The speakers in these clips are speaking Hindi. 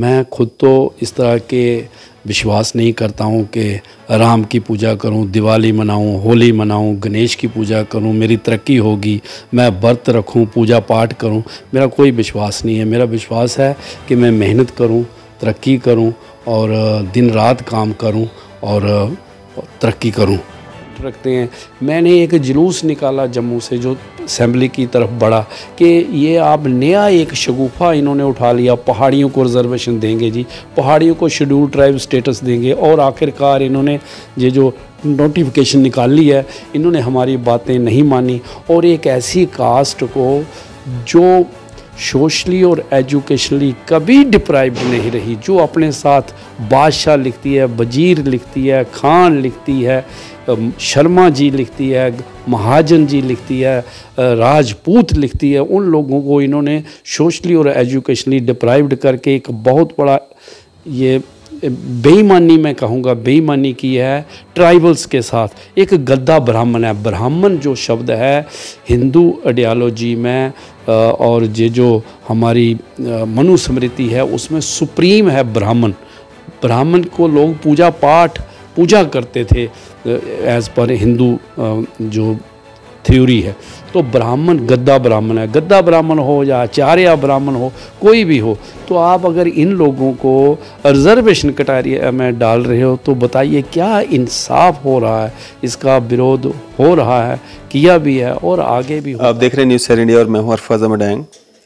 मैं खुद तो इस तरह के विश्वास नहीं करता हूँ कि राम की पूजा करूँ दिवाली मनाऊँ होली मनाऊँ गणेश की पूजा करूँ मेरी तरक्की होगी मैं व्रत रखूँ पूजा पाठ करूँ मेरा कोई विश्वास नहीं है मेरा विश्वास है कि मैं मेहनत करूँ तरक्की करूँ और दिन रात काम करूँ और तरक्की करूँ रखते हैं मैंने एक जुलूस निकाला जम्मू से जो असम्बली की तरफ बढ़ा कि ये आप नया एक शगुफ़ा इन्होंने उठा लिया पहाड़ियों को रिजर्वेशन देंगे जी पहाड़ियों को शेड्यूल ट्राइब स्टेटस देंगे और आखिरकार इन्होंने ये जो नोटिफिकेशन निकाल ली है इन्होंने हमारी बातें नहीं मानी और एक ऐसी कास्ट को जो सोशली और एजुकेशनली कभी डिप्राइव नहीं रही जो अपने साथ बादशाह लिखती है वजीर लिखती है खान लिखती है शर्मा जी लिखती है महाजन जी लिखती है राजपूत लिखती है उन लोगों को इन्होंने सोशली और एजुकेशनली डिप्राइव्ड करके एक बहुत बड़ा ये बेईमानी मैं कहूँगा बेईमानी की है ट्राइबल्स के साथ एक गद्दा ब्राह्मण है ब्राह्मण जो शब्द है हिंदू आइडियालॉजी में और ये जो हमारी मनुस्मृति है उसमें सुप्रीम है ब्राह्मण ब्राह्मण को लोग पूजा पाठ पूजा करते थे एज पर हिंदू जो थ्योरी है तो ब्राह्मण गद्दा ब्राह्मण है गद्दा ब्राह्मण हो या आचार्य ब्राह्मण हो कोई भी हो तो आप अगर इन लोगों को रिजर्वेशन कटारिया में डाल रहे हो तो बताइए क्या इंसाफ हो रहा है इसका विरोध हो रहा है किया भी है और आगे भी आप देख रहे हैं न्यूज़ सर इंडिया और मैं हूँ अरफाज अमडैंग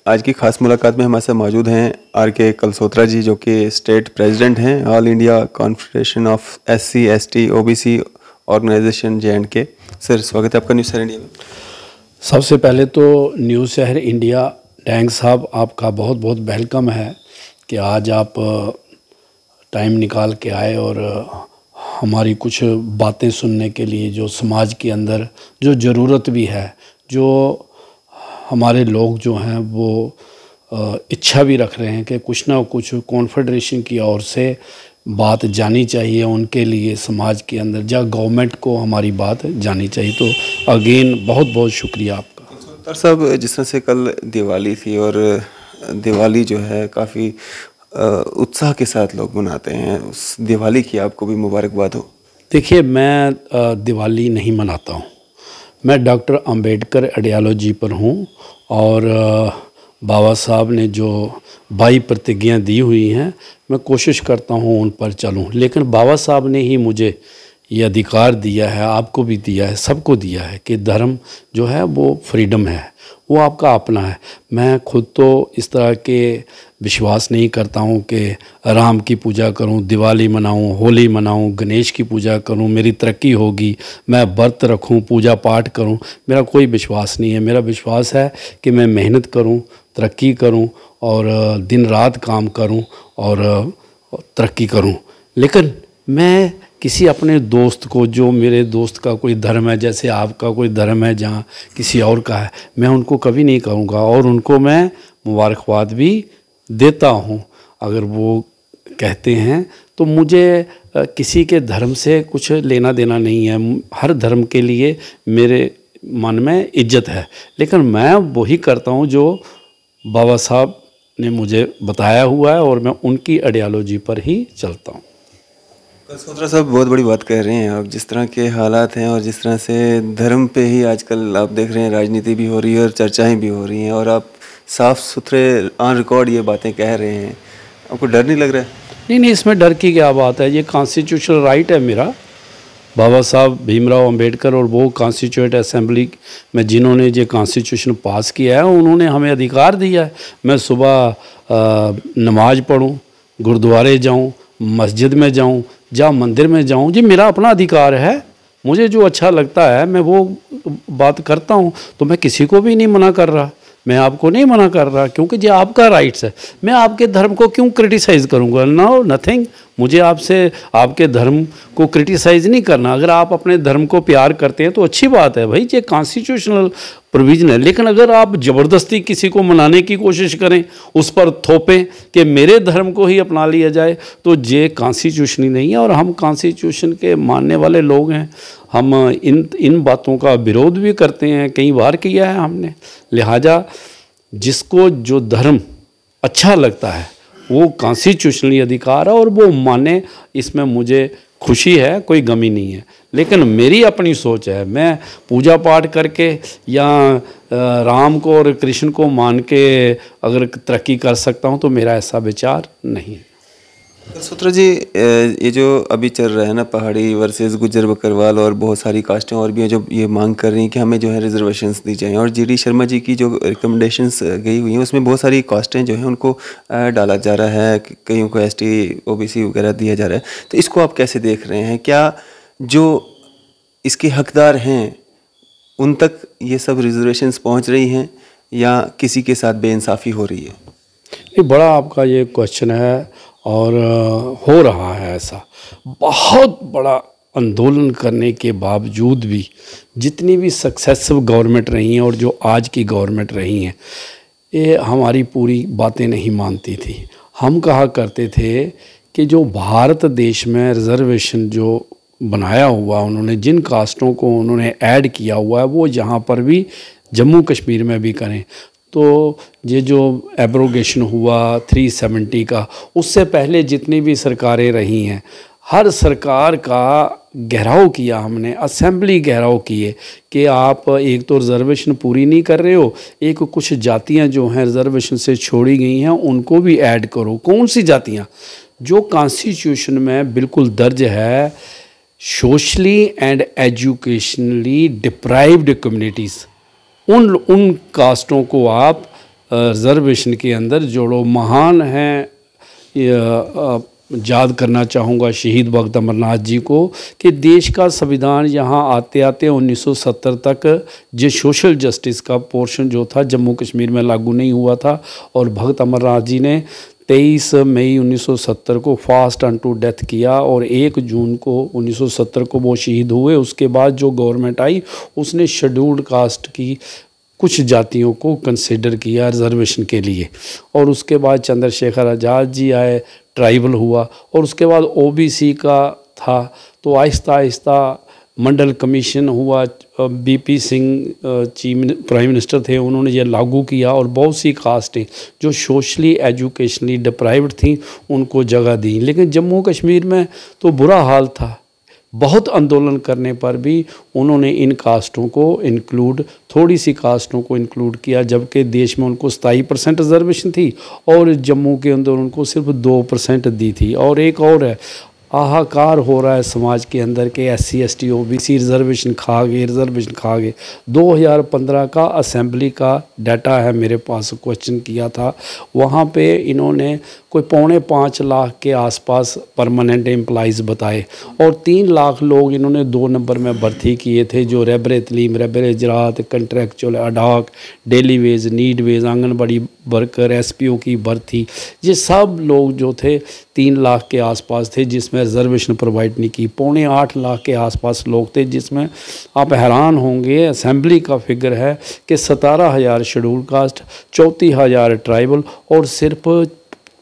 आज की खास मुलाकात में हमारे साथ मौजूद हैं आर के कलसोत्रा जी जो कि स्टेट प्रेसिडेंट हैं all India confederation of S C S T O B C organisation J and K sir स्वागत है आपका न्यूज़ सर इंडिया में सबसे पहले तो न्यू शहर इंडिया डैंग साहब आपका बहुत बहुत वेलकम है कि आज आप टाइम निकाल के आए और हमारी कुछ बातें सुनने के लिए जो समाज के अंदर जो ज़रूरत भी है जो हमारे लोग जो हैं वो इच्छा भी रख रहे हैं कि कुछ ना कुछ कॉन्फेडरेशन की ओर से बात जानी चाहिए उनके लिए समाज के अंदर या गवर्नमेंट को हमारी बात जानी चाहिए तो अगेन बहुत बहुत शुक्रिया आपका सर साहब जिस तरह से कल दिवाली थी और दिवाली जो है काफ़ी उत्साह के साथ लोग मनाते हैं उस दिवाली की आपको भी मुबारकबाद हो देखिए मैं दिवाली नहीं मनाता हूँ मैं डॉक्टर अंबेडकर आइडियालॉजी पर हूँ और बाबा साहब ने जो भाई प्रतिज्ञा दी हुई हैं मैं कोशिश करता हूँ उन पर चलूँ लेकिन बाबा साहब ने ही मुझे ये अधिकार दिया है आपको भी दिया है सबको दिया है कि धर्म जो है वो फ्रीडम है वो आपका अपना है मैं खुद तो इस तरह के विश्वास नहीं करता हूँ कि राम की पूजा करूँ दिवाली मनाऊँ होली मनाऊँ गणेश की पूजा करूँ मेरी तरक्की होगी मैं व्रत रखूँ पूजा पाठ करूँ मेरा कोई विश्वास नहीं है मेरा विश्वास है कि मैं मेहनत करूँ तरक्की करूँ और दिन रात काम करूँ और तरक्की करूँ लेकिन मैं किसी अपने दोस्त को जो मेरे दोस्त का कोई धर्म है जैसे आपका कोई धर्म है जहाँ किसी और का है मैं उनको कभी नहीं कहूँगा और उनको मैं मुबारकबाद भी देता हूँ अगर वो कहते हैं तो मुझे किसी के धर्म से कुछ लेना देना नहीं है हर धर्म के लिए मेरे मन में इज्जत है लेकिन मैं वही करता हूँ जो बाबा साहब ने मुझे बताया हुआ है और मैं उनकी आइडियालॉजी पर ही चलता हूँ तो सोत्रा साहब बहुत बड़ी बात कह रहे हैं आप जिस तरह के हालात हैं और जिस तरह से धर्म पे ही आजकल आप देख रहे हैं राजनीति भी हो रही है और चर्चाएं भी हो रही हैं और आप साफ सुथरे ऑन रिकॉर्ड ये बातें कह रहे हैं आपको डर नहीं लग रहा है नहीं नहीं इसमें डर की क्या बात है ये कॉन्स्टिट्यूशनल राइट है मेरा बाबा साहब भीमराव अम्बेडकर और वो कॉन्स्टिट्यूट असम्बली में जिन्होंने ये कॉन्स्टिट्यूशन पास किया है उन्होंने हमें अधिकार दिया है मैं सुबह नमाज पढ़ूँ गुरुद्वारे जाऊँ मस्जिद में जाऊं या मंदिर में जाऊं ये मेरा अपना अधिकार है मुझे जो अच्छा लगता है मैं वो बात करता हूँ तो मैं किसी को भी नहीं मना कर रहा मैं आपको नहीं मना कर रहा क्योंकि ये आपका राइट्स है मैं आपके धर्म को क्यों क्रिटिसाइज़ करूँगा नाउ नथिंग मुझे आपसे आपके धर्म को क्रिटिसाइज नहीं करना अगर आप अपने धर्म को प्यार करते हैं तो अच्छी बात है भाई ये कॉन्स्टिट्यूशनल प्रोविजन है लेकिन अगर आप ज़बरदस्ती किसी को मनाने की कोशिश करें उस पर थोपें कि मेरे धर्म को ही अपना लिया जाए तो ये कॉन्स्टिट्यूशन ही नहीं है और हम कॉन्स्टिट्यूशन के मानने वाले लोग हैं हम इन इन बातों का विरोध भी करते हैं कई बार किया है हमने लिहाजा जिसको जो धर्म अच्छा लगता है वो कॉन्स्टिट्यूशनली अधिकार है और वो माने इसमें मुझे खुशी है कोई गमी नहीं है लेकिन मेरी अपनी सोच है मैं पूजा पाठ करके या राम को और कृष्ण को मान के अगर तरक्की कर सकता हूँ तो मेरा ऐसा विचार नहीं है तो सूत्र जी ये जो अभी चल रहा है ना पहाड़ी वर्सेस गुजर बकरवाल और बहुत सारी कास्टें और भी हैं जो ये मांग कर रही हैं कि हमें जो है रिजर्वेशन दी जाएँ और जीडी शर्मा जी की जो रिकमेंडेशंस गई हुई हैं उसमें बहुत सारी कास्टें जो हैं उनको डाला जा रहा है कईयों को एस टी वगैरह दिया जा रहा है तो इसको आप कैसे देख रहे हैं क्या जो इसके हकदार हैं उन तक ये सब रिजर्वेशंस पहुँच रही हैं या किसी के साथ बेानसाफ़ी हो रही है ये बड़ा आपका ये क्वेश्चन है और हो रहा है ऐसा बहुत बड़ा आंदोलन करने के बावजूद भी जितनी भी सक्सेसिव गवर्नमेंट रही हैं और जो आज की गवर्नमेंट रही हैं ये हमारी पूरी बातें नहीं मानती थी हम कहा करते थे कि जो भारत देश में रिज़र्वेशन जो बनाया हुआ उन्होंने जिन कास्टों को उन्होंने ऐड किया हुआ है वो यहाँ पर भी जम्मू कश्मीर में भी करें तो ये जो एब्रोगेशन हुआ 370 का उससे पहले जितनी भी सरकारें रही हैं हर सरकार का गहराव किया हमने असेंबली गहराव किए कि आप एक तो रिजर्वेशन पूरी नहीं कर रहे हो एक कुछ जातियां जो हैं रिजर्वेशन से छोड़ी गई हैं उनको भी ऐड करो कौन सी जातियां जो कॉन्स्टिट्यूशन में बिल्कुल दर्ज है socially and educationally deprived communities उन उन कास्टों को आप रिजर्वेशन के अंदर जोड़ो महान हैं याद करना चाहूँगा शहीद भगत अमरनाथ जी को कि देश का संविधान यहाँ आते आते 1970 तक जो सोशल जस्टिस का पोर्शन जो था जम्मू कश्मीर में लागू नहीं हुआ था और भगत अमरनाथ जी ने तेईस मई 1970 को फास्ट अन टू डेथ किया और एक जून को 1970 को वो शहीद हुए उसके बाद जो गवर्नमेंट आई उसने शेड्यूल्ड कास्ट की कुछ जातियों को कंसिडर किया रिजर्वेशन के लिए और उसके बाद चंद्रशेखर आज़ाद जी आए ट्राइबल हुआ और उसके बाद ओबीसी का था तो आहिस्ता आहिस्ता मंडल कमीशन हुआ BP Singh chief prime minister थे उन्होंने यह लागू किया और बहुत सी कास्टें जो सोशली एजुकेशनली डिप्राइव्ड थी उनको जगह दी लेकिन जम्मू कश्मीर में तो बुरा हाल था बहुत आंदोलन करने पर भी उन्होंने इन कास्टों को इंक्लूड थोड़ी सी कास्टों को इंक्लूड किया जबकि देश में उनको सताई परसेंट रिजर्वेशन थी और जम्मू के अंदर उनको सिर्फ दो परसेंट दी थी और एक और है हाहाकार हो रहा है समाज के अंदर के S C S T O B C reservation खा गए रिजर्वेशन खा गए दो हज़ार पंद्रह का असेंबली का डाटा है मेरे पास क्वेश्चन किया था वहाँ पे इन्होंने कोई पौने पाँच लाख के आसपास परमानेंट एम्प्लाइज़ बताए और तीन लाख लोग इन्होंने दो नंबर में भर्ती किए थे जो रेबर तलीम रेबर जरात कंट्रेक्चुअल अडाक डेली वेज नीड वेज Anganwadi worker S P O की भर्ती ये सब लोग जो थे तीन लाख के आसपास थे जिसमें रिजर्वेशन प्रोवाइड नहीं की पौने आठ लाख के आसपास लोग थे जिसमें आप हैरान होंगे असम्बली का फिगर है कि सतारह हज़ार शेड्यूल कास्ट चौंतीस हज़ार ट्राइबल और सिर्फ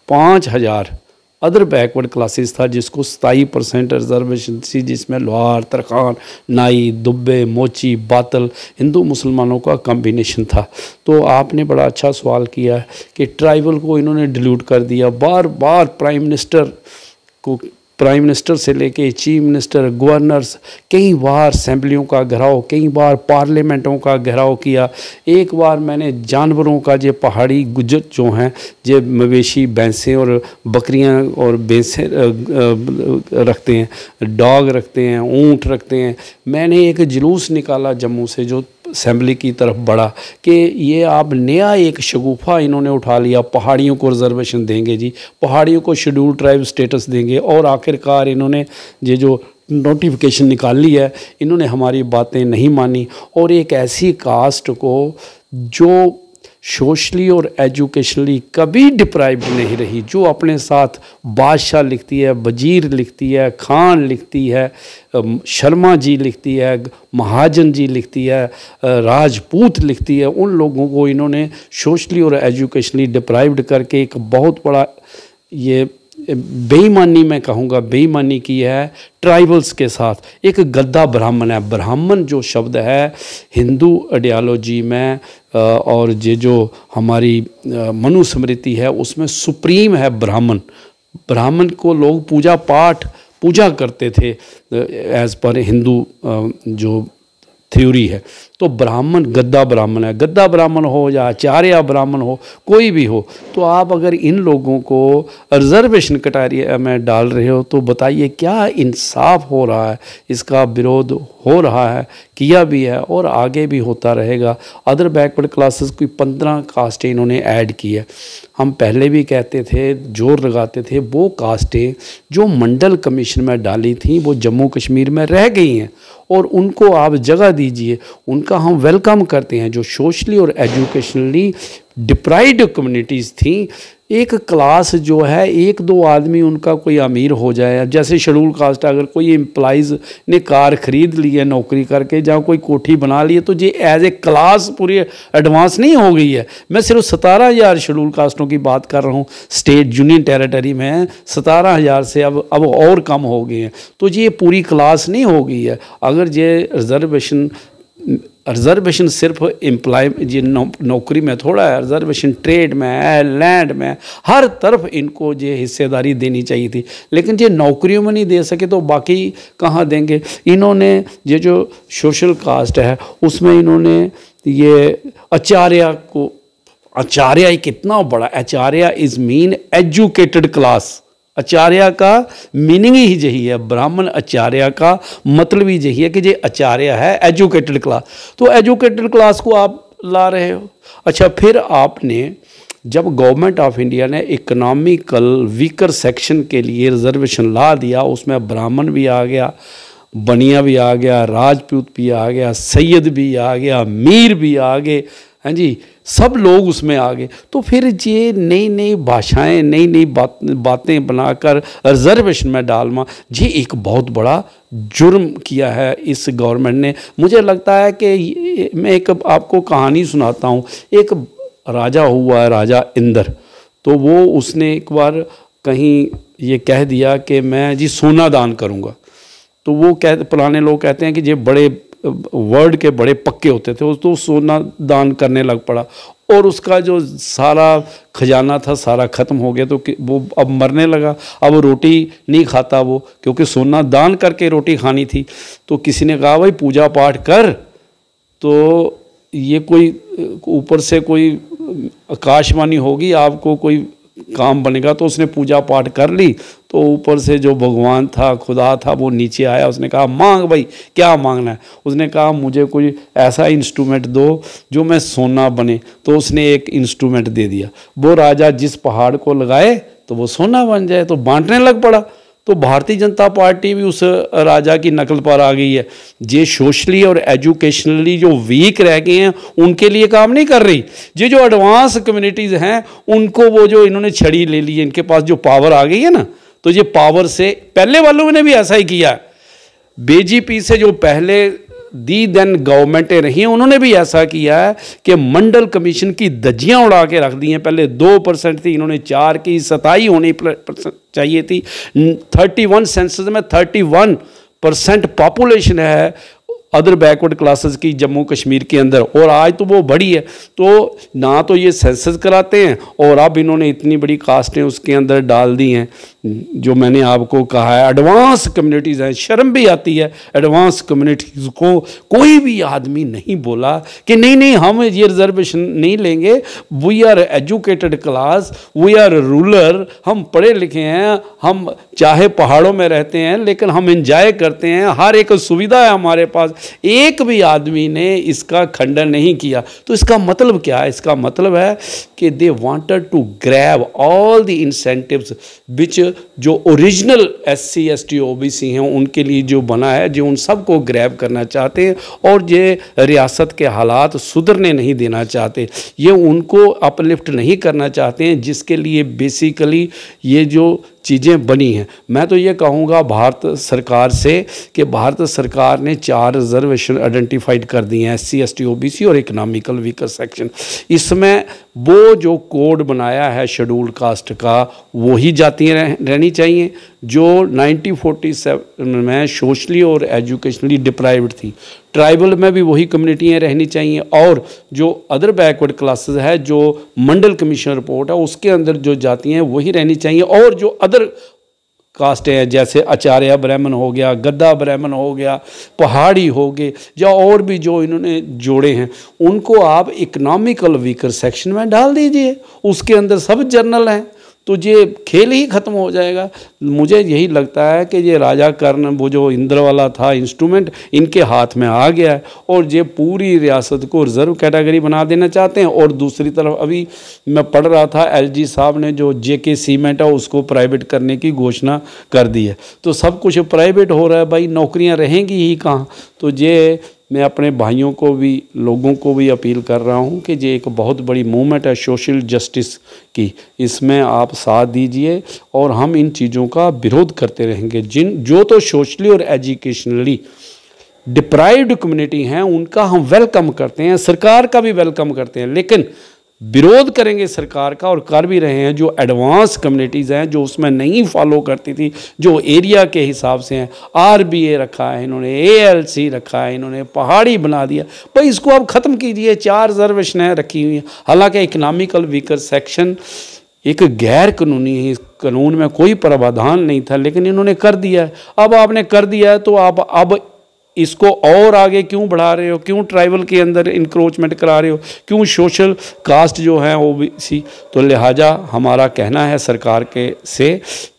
पाँच हज़ार अदर बैकवर्ड क्लासेस था जिसको सताई परसेंट रिजर्वेशन थी जिसमें लोहार तरखान नाई दुब्बे मोची बातल हिंदू मुसलमानों का कॉम्बिनेशन था तो आपने बड़ा अच्छा सवाल किया कि ट्राइबल को इन्होंने डिल्यूट कर दिया बार बार प्राइम मिनिस्टर को प्राइम मिनिस्टर से लेके चीफ मिनिस्टर गवर्नर्स कई बार असम्बलियों का घराव कई बार पार्लियामेंटों का घेराव किया एक बार मैंने जानवरों का जो पहाड़ी गुजर जो हैं जो मवेशी भैंसें और बकरियां और भैंसें रखते हैं डॉग रखते हैं ऊँट रखते हैं मैंने एक जुलूस निकाला जम्मू से जो असम्बली की तरफ बढ़ा कि ये आप नया एक शगुफ़ा इन्होंने उठा लिया पहाड़ियों को रिजर्वेशन देंगे जी पहाड़ियों को शेड्यूल ट्राइब स्टेटस देंगे और आखिरकार इन्होंने ये जो नोटिफिकेशन निकाल ली है इन्होंने हमारी बातें नहीं मानी और एक ऐसी कास्ट को जो सोशली और एजुकेशनली कभी डिप्राइव्ड नहीं रही जो अपने साथ बादशाह लिखती है वजीर लिखती है खान लिखती है शर्मा जी लिखती है महाजन जी लिखती है राजपूत लिखती है उन लोगों को इन्होंने सोशली और एजुकेशनली डिप्राइव्ड करके एक बहुत बड़ा ये बेईमानी मैं कहूँगा बेईमानी की है ट्राइबल्स के साथ एक गद्दा ब्राह्मण है ब्राह्मण जो शब्द है हिंदू आइडियालॉजी में और ये जो हमारी मनुस्मृति है उसमें सुप्रीम है ब्राह्मण ब्राह्मण को लोग पूजा पाठ पूजा करते थे एज पर हिंदू जो थ्योरी है तो ब्राह्मण गद्दा ब्राह्मण है गद्दा ब्राह्मण हो या आचार्य ब्राह्मण हो कोई भी हो तो आप अगर इन लोगों को रिजर्वेशन कटारिया में डाल रहे हो तो बताइए क्या इंसाफ हो रहा है इसका विरोध हो रहा है किया भी है और आगे भी होता रहेगा अदर बैकवर्ड क्लासेस कोई पंद्रह कास्टें इन्होंने ऐड की है हम पहले भी कहते थे जोर लगाते थे वो कास्टें जो मंडल कमीशन में डाली थी वो जम्मू कश्मीर में रह गई हैं और उनको आप जगह दीजिए उन जिनका हम वेलकम करते हैं जो सोशली और एजुकेशनली डिप्राइड कम्युनिटीज़ थी एक क्लास जो है एक दो आदमी उनका कोई अमीर हो जाए जैसे शेड्यूल कास्ट अगर कोई एम्प्लाइज़ ने कार ख़रीद ली है नौकरी करके जहाँ कोई कोठी बना ली है तो ये एज ए क्लास पूरी एडवांस नहीं हो गई है मैं सिर्फ सतारह हज़ार शेड्यूल कास्टों की बात कर रहा हूँ स्टेट यूनियन टेरिटरी में सतारह हज़ार से अब अब और कम हो गए हैं तो ये पूरी क्लास नहीं हो गई है अगर ये रिजर्वेशन रिजर्वेशन सिर्फ एम्प्लॉय ये नौ, नौकरी में थोड़ा है रिजर्वेशन ट्रेड में है लैंड में हर तरफ इनको ये हिस्सेदारी देनी चाहिए थी लेकिन ये नौकरियों में नहीं दे सके तो बाकी कहाँ देंगे इन्होंने ये जो सोशल कास्ट है उसमें इन्होंने ये आचार्य को आचार्य कितना बड़ा Acharya is mean educated class Acharya का मीनिंग ही यही है ब्राह्मण आचार्य का मतलब ही यही है कि ये आचार्य है एजुकेटेड क्लास तो एजुकेटेड क्लास को आप ला रहे हो अच्छा फिर आपने जब गवर्नमेंट ऑफ इंडिया ने इकोनॉमिकल वीकर सेक्शन के लिए रिजर्वेशन ला दिया उसमें ब्राह्मण भी आ गया बनिया भी आ गया राजपूत भी आ गया सैयद भी आ गया मीर भी आ गए हाँ जी सब लोग उसमें आ गए तो फिर ये नई नई भाषाएं नई नई बात बातें बनाकर रिजर्वेशन में डालना ये एक बहुत बड़ा जुर्म किया है इस गवर्नमेंट ने मुझे लगता है कि मैं एक आपको कहानी सुनाता हूँ एक राजा हुआ है राजा इंदर तो वो उसने एक बार कहीं ये कह दिया कि मैं जी सोना दान करूँगा तो वो कह पुराने लोग कहते हैं कि ये बड़े वर्ड के बड़े पक्के होते थे तो सोना दान करने लग पड़ा और उसका जो सारा खजाना था सारा ख़त्म हो गया तो वो अब मरने लगा अब रोटी नहीं खाता वो क्योंकि सोना दान करके रोटी खानी थी तो किसी ने कहा भाई पूजा पाठ कर तो ये कोई ऊपर से कोई आकाशवाणी होगी आपको कोई काम बनेगा तो उसने पूजा पाठ कर ली तो ऊपर से जो भगवान था खुदा था वो नीचे आया उसने कहा मांग भाई क्या मांगना है उसने कहा मुझे कोई ऐसा इंस्ट्रूमेंट दो जो मैं सोना बने तो उसने एक इंस्ट्रूमेंट दे दिया वो राजा जिस पहाड़ को लगाए तो वो सोना बन जाए तो बांटने लग पड़ा तो भारतीय जनता पार्टी भी उस राजा की नकल पर आ गई है ये सोशली और एजुकेशनली जो वीक रह गए हैं उनके लिए काम नहीं कर रही ये जो एडवांस कम्युनिटीज़ हैं उनको वो जो इन्होंने छड़ी ले ली है इनके पास जो पावर आ गई है ना तो ये पावर से पहले वालों ने भी ऐसा ही किया बीजेपी से जो पहले दी देन गवर्नमेंटें रही हैं उन्होंने भी ऐसा किया है कि मंडल कमीशन की दज्जियाँ उड़ा के रख दी हैं पहले दो परसेंट थी इन्होंने चार की सताई होनी चाहिए थी थर्टी वन सेंसस में थर्टी वन परसेंट पॉपुलेशन है अदर बैकवर्ड क्लासेस की जम्मू कश्मीर के अंदर और आज तो वो बड़ी है तो ना तो ये सेंसस कराते हैं और अब इन्होंने इतनी बड़ी कास्टें उसके अंदर डाल दी हैं जो मैंने आपको कहा है एडवांस कम्युनिटीज़ हैं शर्म भी आती है एडवांस कम्युनिटीज़ को कोई भी आदमी नहीं बोला कि नहीं नहीं हम ये रिजर्वेशन नहीं लेंगे we are educated class we are ruler हम पढ़े लिखे हैं हम चाहे पहाड़ों में रहते हैं लेकिन हम इंजॉय करते हैं हर एक सुविधा है हमारे पास एक भी आदमी ने इसका खंडन नहीं किया तो इसका मतलब क्या है इसका मतलब है कि they wanted to grab all the incentives which जो original S C S T O B C हैं उनके लिए जो बना है जो उन सबको ग्रैब करना चाहते हैं और ये रियासत के हालात सुधरने नहीं देना चाहते ये उनको अपलिफ्ट नहीं करना चाहते हैं जिसके लिए बेसिकली ये जो चीज़ें बनी हैं मैं तो ये कहूँगा भारत सरकार से कि भारत सरकार ने चार रिजर्वेशन आइडेंटिफाइड कर दिए हैं S C S T O B C और इकनॉमिकल वीकर सेक्शन इसमें वो जो कोड बनाया है शेड्यूल कास्ट का वो ही जाती रहनी चाहिए जो 1947 में सोशली और एजुकेशनली डिप्राइव्ड थी ट्राइबल में भी वही कम्युनिटियाँ रहनी चाहिए और जो अदर बैकवर्ड क्लासेस है जो मंडल कमीशन रिपोर्ट है उसके अंदर जो जाती हैं वही रहनी चाहिए और जो अदर कास्ट हैं जैसे आचार्य ब्राह्मण हो गया गद्दा ब्राह्मण हो गया पहाड़ी हो गए या और भी जो इन्होंने जोड़े हैं उनको आप इकोनॉमिकल वीकर सेक्शन में डाल दीजिए उसके अंदर सब जर्नल हैं तो ये खेल ही ख़त्म हो जाएगा मुझे यही लगता है कि ये राजा कर्ण वो जो इंद्र वाला था इंस्ट्रूमेंट इनके हाथ में आ गया है और ये पूरी रियासत को रिजर्व कैटेगरी बना देना चाहते हैं और दूसरी तरफ अभी मैं पढ़ रहा था एलजी साहब ने जो जे के सीमेंट है उसको प्राइवेट करने की घोषणा कर दी है तो सब कुछ प्राइवेट हो रहा है भाई नौकरियाँ रहेंगी ही कहाँ तो ये मैं अपने भाइयों को भी लोगों को भी अपील कर रहा हूं कि ये एक बहुत बड़ी मूवमेंट है सोशल जस्टिस की इसमें आप साथ दीजिए और हम इन चीज़ों का विरोध करते रहेंगे जिन जो तो सोशली और एजुकेशनली डिप्राइव्ड कम्युनिटी हैं उनका हम वेलकम करते हैं सरकार का भी वेलकम करते हैं लेकिन विरोध करेंगे सरकार का और कर भी रहे हैं जो एडवांस कम्युनिटीज़ हैं जो उसमें नहीं फॉलो करती थी जो एरिया के हिसाब से हैं आरबीए रखा है इन्होंने एएलसी रखा है इन्होंने पहाड़ी बना दिया भाई इसको अब ख़त्म कीजिए चार रिजर्वेशनें रखी हुई हैं हालांकि इकनॉमिकल वीकर सेक्शन एक गैर कानूनी है कानून में कोई प्रावधान नहीं था लेकिन इन्होंने कर दिया है अब आपने कर दिया है तो आप अब इसको और आगे क्यों बढ़ा रहे हो क्यों ट्राइबल के अंदर इंक्रोचमेंट करा रहे हो क्यों सोशल कास्ट जो है भी सी तो लिहाजा हमारा कहना है सरकार के से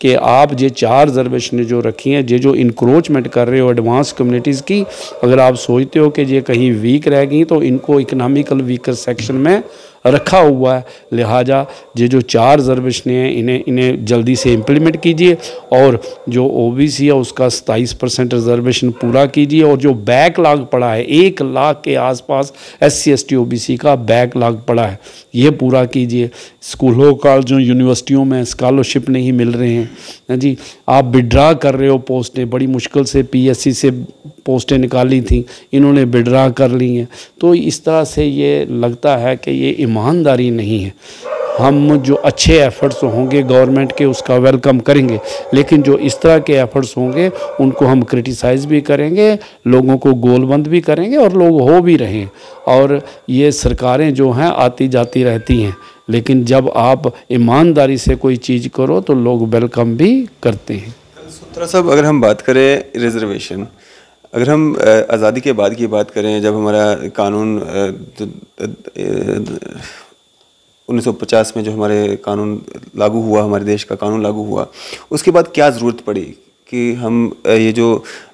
कि आप ये चार रिजर्वेशन जो रखी हैं ये जो इंक्रोचमेंट कर रहे हो एडवांस कम्युनिटीज़ की अगर आप सोचते हो कि ये कहीं वीक रह गई तो इनको इकनॉमिकल वीकर सेक्शन में रखा हुआ है लिहाजा ये जो चार रिजर्वेशनें हैं इन्हें इन्हें जल्दी से इम्प्लीमेंट कीजिए और जो ओ बी सी है उसका सत्ताईस परसेंट रिजर्वेशन पूरा कीजिए और जो बैक लाग पड़ा है एक लाख के आसपास S C S T O B C का बैक लाग पड़ा है ये पूरा कीजिए स्कूलों कॉलेजों यूनिवर्सिटियों में स्कॉलरशिप नहीं मिल रहे हैं हाँ जी आप विड्रा कर रहे हो पोस्टें बड़ी मुश्किल से पी एस सी से पोस्टें निकाली थी इन्होंने विड्रा कर ली हैं तो इस तरह से ये लगता है कि ये ईमानदारी नहीं है हम जो अच्छे एफर्ट्स होंगे गवर्नमेंट के उसका वेलकम करेंगे लेकिन जो इस तरह के एफर्ट्स होंगे उनको हम क्रिटिसाइज भी करेंगे लोगों को गोलबंद भी करेंगे और लोग हो भी रहे हैं और ये सरकारें जो हैं आती जाती रहती हैं लेकिन जब आप ईमानदारी से कोई चीज़ करो तो लोग वेलकम भी करते हैं सूत्रा साहब अगर हम बात करें रिजर्वेशन अगर हम आज़ादी के बाद की बात करें जब हमारा कानून तो, पचास में जो हमारे कानून लागू हुआ हमारे देश का कानून लागू हुआ उसके बाद क्या ज़रूरत पड़ी कि हम ये जो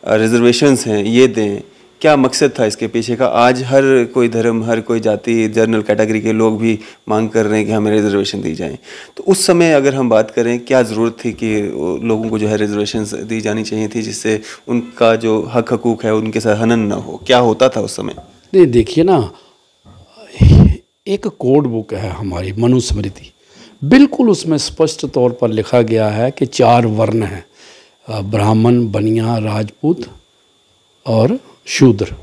रिजर्वेशंस हैं ये दें क्या मकसद था इसके पीछे का आज हर कोई धर्म हर कोई जाति जनरल कैटेगरी के लोग भी मांग कर रहे हैं कि हमें रिजर्वेशन दी जाए तो उस समय अगर हम बात करें क्या ज़रूरत थी कि लोगों को जो है रिजर्वेशन दी जानी चाहिए थी जिससे उनका जो हक हकूक है उनके साथ हनन ना हो क्या होता था उस समय नहीं देखिए ना एक कोड बुक है हमारी मनुस्मृति बिल्कुल उसमें स्पष्ट तौर पर लिखा गया है कि चार वर्ण हैं ब्राह्मण बनिया राजपूत और शूद्र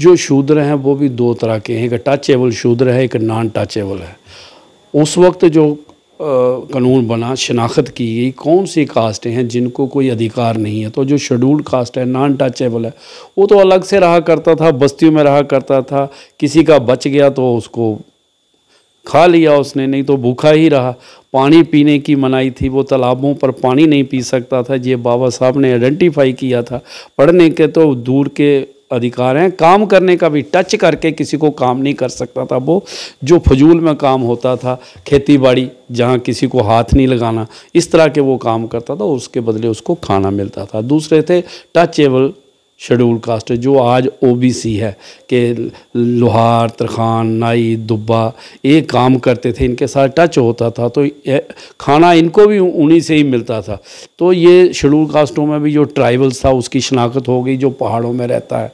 जो शूद्र हैं वो भी दो तरह के हैं एक टचेबल शूद्र है एक नॉन टचेबल है उस वक्त जो कानून बना शनाख्त की गई कौन सी कास्ट हैं जिनको कोई अधिकार नहीं है तो जो शेड्यूल्ड कास्ट है नॉन टचेबल है वो तो अलग से रहा करता था बस्तियों में रहा करता था किसी का बच गया तो उसको खा लिया उसने नहीं तो भूखा ही रहा पानी पीने की मनाई थी वो तालाबों पर पानी नहीं पी सकता था ये बाबा साहब ने आइडेंटिफाई किया था पढ़ने के तो दूर के अधिकार हैं काम करने का भी टच करके किसी को काम नहीं कर सकता था वो जो फजूल में काम होता था खेती बाड़ी जहाँ किसी को हाथ नहीं लगाना इस तरह के वो काम करता था उसके बदले उसको खाना मिलता था दूसरे थे टचेबल शेड्यूल कास्ट जो आज ओबीसी है कि लोहार तरखान नाई दुब्बा ये काम करते थे इनके साथ टच होता था तो खाना इनको भी उन्हीं से ही मिलता था तो ये शेड्यूल कास्टों में भी जो ट्राइबल्स था उसकी शनाख्त हो गई जो पहाड़ों में रहता है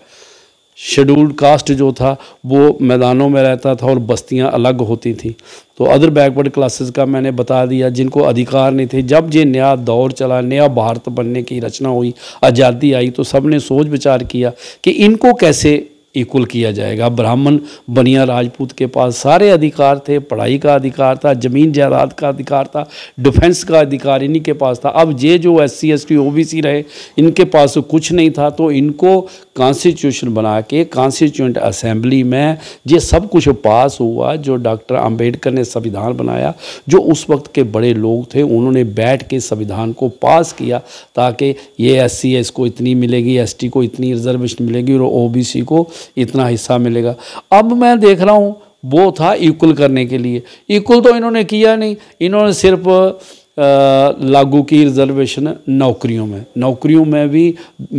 शेड्यूल्ड कास्ट जो था वो मैदानों में रहता था और बस्तियां अलग होती थी तो अदर बैकवर्ड क्लासेस का मैंने बता दिया जिनको अधिकार नहीं थे जब ये नया दौर चला नया भारत बनने की रचना हुई आज़ादी आई तो सब ने सोच विचार किया कि इनको कैसे इक्वल किया जाएगा ब्राह्मण बनिया राजपूत के पास सारे अधिकार थे पढ़ाई का अधिकार था ज़मीन जायदाद का अधिकार था डिफेंस का अधिकार इन्हीं के पास था अब ये जो S C S T O B C रहे इनके पास तो कुछ नहीं था तो इनको कॉन्स्टिट्यूशन बना के कॉन्स्टिट्यूंट असेंबली में ये सब कुछ पास हुआ जो डॉक्टर अम्बेडकर ने संविधान बनाया जो उस वक्त के बड़े लोग थे उन्होंने बैठ के संविधान को पास किया ताकि ये एस सी एस को इतनी मिलेगी एस टी को इतनी रिजर्वेशन मिलेगी और ओ बी सी को इतना हिस्सा मिलेगा अब मैं देख रहा हूँ वो था इक्वल करने के लिए इक्वल तो इन्होंने किया नहीं इन्होंने सिर्फ लागू की रिजर्वेशन नौकरियों में नौकरियों में भी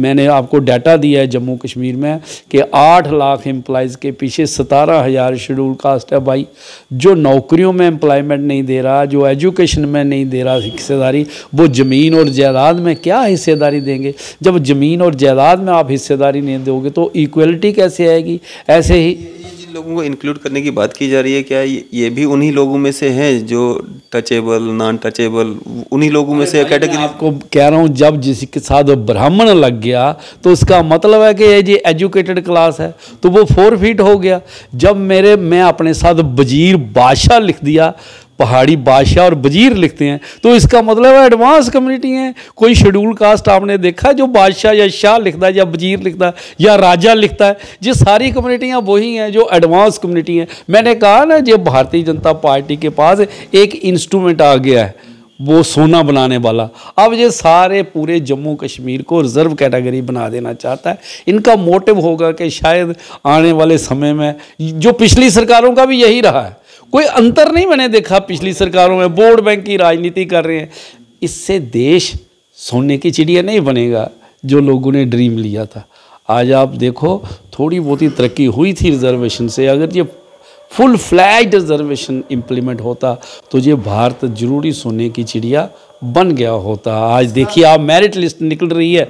मैंने आपको डाटा दिया है जम्मू कश्मीर में कि आठ लाख एम्प्लॉयज़ के पीछे सतारह हज़ार शेड्यूल कास्ट है भाई जो नौकरियों में एम्प्लॉयमेंट नहीं दे रहा जो एजुकेशन में नहीं दे रहा हिस्सेदारी वो ज़मीन और जायदाद में क्या हिस्सेदारी देंगे जब ज़मीन और जायदाद में आप हिस्सेदारी नहीं दोगे तो इक्वलिटी कैसे आएगी ऐसे ही लोगों को इंक्लूड करने की बात की जा रही है क्या ये भी उन्हीं लोगों में से हैं जो टचेबल नॉन टचेबल उन्हीं लोगों में से कैटेगरी आपको कह रहा हूँ जब जिसके साथ ब्राह्मण लग गया तो उसका मतलब है कि ये जी एजुकेटेड क्लास है तो वो फोर फीट हो गया जब मेरे मैं अपने साथ वजीर बादशाह लिख दिया पहाड़ी बादशाह और वजीर लिखते हैं तो इसका मतलब है एडवांस कम्युनिटी है कोई शेड्यूल कास्ट आपने देखा जो बादशाह या शाह लिखता है या वजीर लिखता है या राजा लिखता है ये सारी कम्युनिटियाँ वही हैं जो एडवांस कम्युनिटी हैं मैंने कहा ना जो भारतीय जनता पार्टी के पास एक इंस्ट्रूमेंट आ गया है वो सोना बनाने वाला अब ये सारे पूरे जम्मू कश्मीर को रिजर्व कैटेगरी बना देना चाहता है इनका मोटिव होगा कि शायद आने वाले समय में जो पिछली सरकारों का भी यही रहा है कोई अंतर नहीं मैंने देखा पिछली सरकारों में वोट बैंक की राजनीति कर रहे हैं इससे देश सोने की चिड़िया नहीं बनेगा जो लोगों ने ड्रीम लिया था आज आप देखो थोड़ी बहुत ही तरक्की हुई थी रिजर्वेशन से अगर ये फुल फ्लैग रिजर्वेशन इम्प्लीमेंट होता तो ये भारत जरूरी सोने की चिड़िया बन गया होता आज देखिए आप मेरिट लिस्ट निकल रही है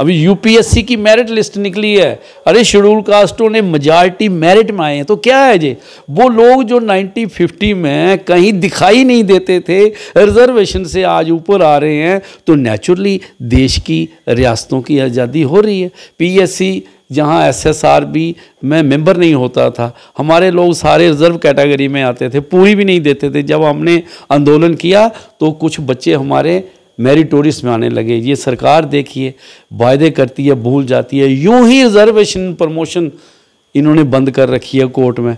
अभी यूपीएससी की मेरिट लिस्ट निकली है अरे शेड्यूल कास्टों ने मेजॉरिटी मेरिट में आए हैं तो क्या है जी वो लोग जो 1950 में कहीं दिखाई नहीं देते थे रिजर्वेशन से आज ऊपर आ रहे हैं तो नेचुरली देश की रियासतों की आज़ादी हो रही है पीएससी जहाँ एसएसआरबी में मेंबर नहीं होता था हमारे लोग सारे रिजर्व कैटेगरी में आते थे पूरी भी नहीं देते थे जब हमने आंदोलन किया तो कुछ बच्चे हमारे मेरिटोरिस में आने लगे ये सरकार देखिए वायदे करती है भूल जाती है यूं ही रिजर्वेशन प्रमोशन इन्होंने बंद कर रखी है कोर्ट में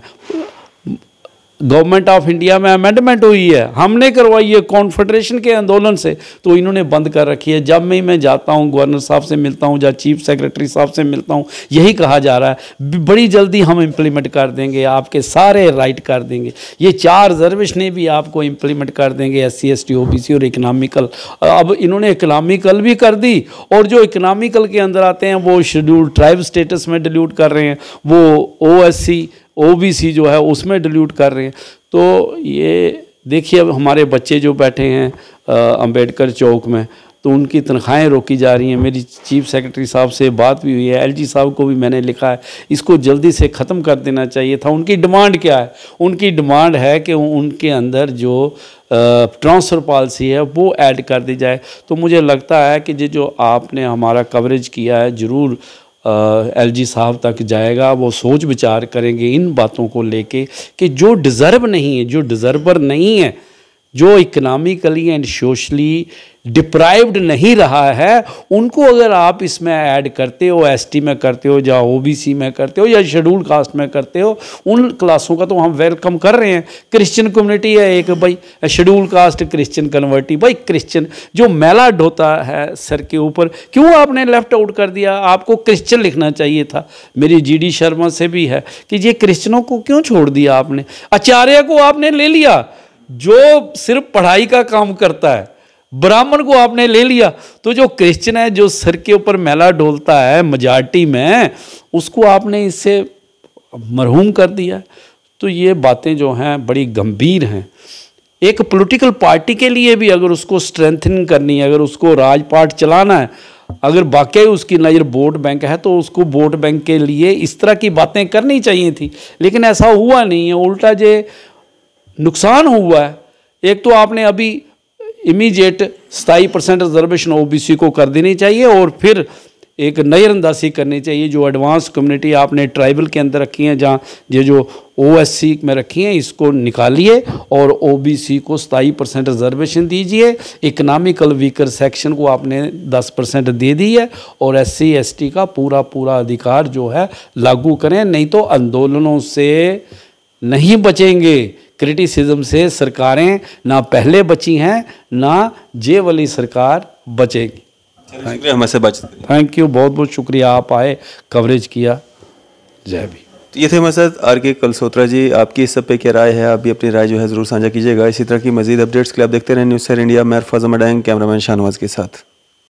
गवर्नमेंट ऑफ इंडिया में अमेंडमेंट हुई है हमने करवाई है कॉन्फेडरेशन के आंदोलन से तो इन्होंने बंद कर रखी है जब मैं मैं जाता हूँ गवर्नर साहब से मिलता हूँ या चीफ सेक्रेटरी साहब से मिलता हूँ यही कहा जा रहा है बड़ी जल्दी हम इम्प्लीमेंट कर देंगे आपके सारे राइट कर देंगे ये चार रिजर्वेश ने भी आपको इम्प्लीमेंट कर देंगे S C S T O B C और इकनॉमिकल अब इन्होंने इकनॉमिकल भी कर दी और जो इकनॉमिकल के अंदर आते हैं वो शेड्यूल ट्राइब स्टेटस में डिल्यूट कर रहे हैं वो ओ एस सी ओबीसी जो है उसमें डिल्यूट कर रहे हैं तो ये देखिए अब हमारे बच्चे जो बैठे हैं अंबेडकर चौक में तो उनकी तनख्वाहें रोकी जा रही हैं मेरी चीफ सेक्रेटरी साहब से बात भी हुई है एलजी साहब को भी मैंने लिखा है इसको जल्दी से ख़त्म कर देना चाहिए था उनकी डिमांड क्या है उनकी डिमांड है कि उनके अंदर जो ट्रांसफ़र पॉलिसी है वो ऐड कर दी जाए तो मुझे लगता है कि ये जो आपने हमारा कवरेज किया है ज़रूर एल जी साहब तक जाएगा वो सोच विचार करेंगे इन बातों को लेके कि जो डिज़र्व नहीं है जो डिज़र्वर नहीं है जो इकनॉमिकली एंड सोशली डिप्राइव्ड नहीं रहा है उनको अगर आप इसमें ऐड करते हो एसटी में करते हो या ओबीसी में करते हो या शेड्यूल कास्ट में करते हो उन क्लासों का तो हम वेलकम कर रहे हैं क्रिश्चियन कम्युनिटी है एक भाई शेड्यूल कास्ट क्रिश्चियन कन्वर्टी भाई क्रिश्चियन जो मेला ढोता है सर के ऊपर क्यों आपने लेफ्ट आउट कर दिया आपको क्रिश्चियन लिखना चाहिए था मेरी जी शर्मा से भी है कि ये क्रिश्चनों को क्यों छोड़ दिया आपने आचार्य को आपने ले लिया जो सिर्फ पढ़ाई का काम करता है ब्राह्मण को आपने ले लिया तो जो क्रिश्चियन है जो सर के ऊपर मेला डोलता है मजार्टी में उसको आपने इससे मरहूम कर दिया तो ये बातें जो हैं बड़ी गंभीर हैं एक पॉलिटिकल पार्टी के लिए भी अगर उसको स्ट्रेंथनिंग करनी है अगर उसको राजपाट चलाना है अगर वाकई उसकी नज़र वोट बैंक है तो उसको वोट बैंक के लिए इस तरह की बातें करनी चाहिए थी लेकिन ऐसा हुआ नहीं है उल्टा जे नुकसान हुआ है एक तो आपने अभी इमीजिएट सताई परसेंट रिजर्वेशन सी को कर देनी चाहिए और फिर एक नज़रअंदाजी करनी चाहिए जो एडवांस कम्युनिटी आपने ट्राइबल के अंदर रखी है जहाँ ये जो ओएससी में रखी हैं इसको निकालिए और ओबीसी को सताई परसेंट रिजर्वेशन दीजिए इकनॉमिकल वीकर सेक्शन को आपने दस परसेंट दे दी है और एससी एसटी का पूरा पूरा अधिकार जो है लागू करें नहीं तो आंदोलनों से नहीं बचेंगे क्रिटिसिज्म से सरकारें ना पहले बची हैं ना जे वाली सरकार बचेगी हमें से बातचीत थैंक, थैंक यू बहुत बहुत शुक्रिया आप आए कवरेज किया जय भी तो ये थे हमारे साथ आर के कलसोत्रा जी आपकी इस सब पे क्या राय है आप भी अपनी राय जो है ज़रूर साझा कीजिएगा इसी तरह की मजीद अपडेट्स के लिए आप देखते रहें न्यूज़ सर इंडिया मैर अरफाज मडैंग कैमरामैन शाहनवाज के साथ